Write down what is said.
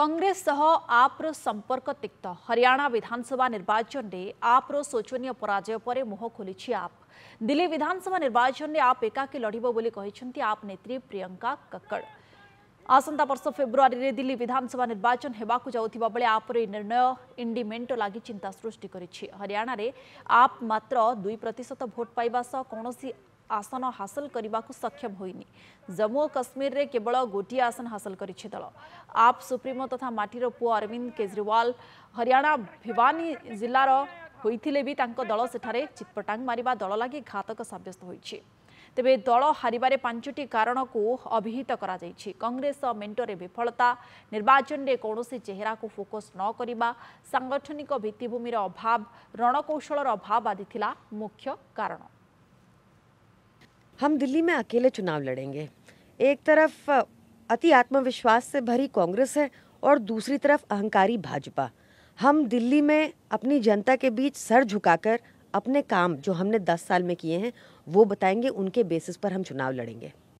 कांग्रेस सह आप्र संपर्क तिक्त हरियाणा विधानसभा निर्वाचन में आप्र शोचन पराजय पर मुह खोली आप दिल्ली विधानसभा निर्वाचन में आप एकाकी लड़बोली आप नेत्री प्रियंका कक्कड़ आसंता वर्ष फेब्रुआरी में दिल्ली विधानसभा निर्वाचन होगा जाता बेले आप्र निर्णय इंडिमेट लगी चिंता सृष्टि हरियाणा आप मात्र दुई प्रतिशत भोट पाइबा कौन আসন হাসল করা সক্ষম হয়নি জম্মু ও কাশ্মীরের কেবল গোটিয়ে আসন হাসল করেছে দল আপ সুপ্রিমো তথা মাটির পুয় অরবিন্দ কেজরিওয়াল হরিয়ানা ভিবানী জেলার হয়েছে বি তাঁর দল সেঠারে চিৎপটাং মারিবা দল লাগি ঘাতক সাব্যস্ত হয়েছে ତେବେ ଦଳ ହାରିବାରେ ପାଞ୍ଚଟି କାରଣକୁ ଅଭିହିତ କରାଯାଇଛି କଂଗ୍ରେସ ମେଣ୍ଟରେ ବିଫଳତା ନିର୍ବାଚନରେ କୌଣସି ଚେହେରାକୁ ଫୋକସ୍ ନ କରିବା ସାଙ୍ଗଠନିକ ଭିତ୍ତିଭୂମିର ଅଭାବ ରଣକୌଶଳର ଅଭାବ ଆଦି ଥିଲା ମୁଖ୍ୟ କାରଣ हम दिल्ली में अकेले चुनाव लड़ेंगे एक तरफ अति आत्मविश्वास से भरी कांग्रेस है और दूसरी तरफ अहंकारी भाजपा हम दिल्ली में अपनी जनता के बीच सर झुकाकर अपने काम जो हमने दस साल में किए हैं वो बताएंगे उनके बेसिस पर हम चुनाव लड़ेंगे